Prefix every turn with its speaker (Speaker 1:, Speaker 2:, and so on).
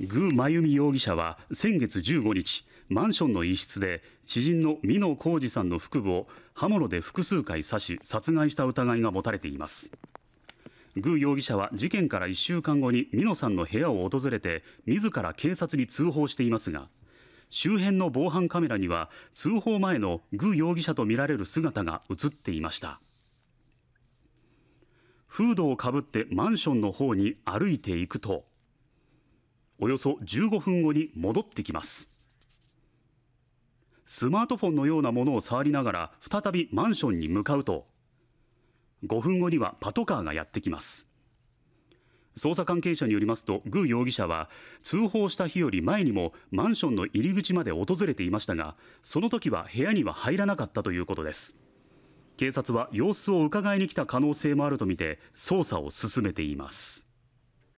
Speaker 1: 具真由美容疑者は先月15日マンションの一室で知人の美濃浩二さんの腹部を刃物で複数回刺し殺害した疑いが持たれています具容疑者は事件から1週間後に美濃さんの部屋を訪れて自ら警察に通報していますが周辺の防犯カメラには通報前の具容疑者とみられる姿が映っていましたフードをかぶってマンションの方に歩いていくとおよそ15分後に戻ってきますスマートフォンのようなものを触りながら再びマンションに向かうと5分後にはパトカーがやってきます捜査関係者によりますとグー容疑者は通報した日より前にもマンションの入り口まで訪れていましたがその時は部屋には入らなかったということです警察は様子を伺いに来た可能性もあるとみて捜査を進めています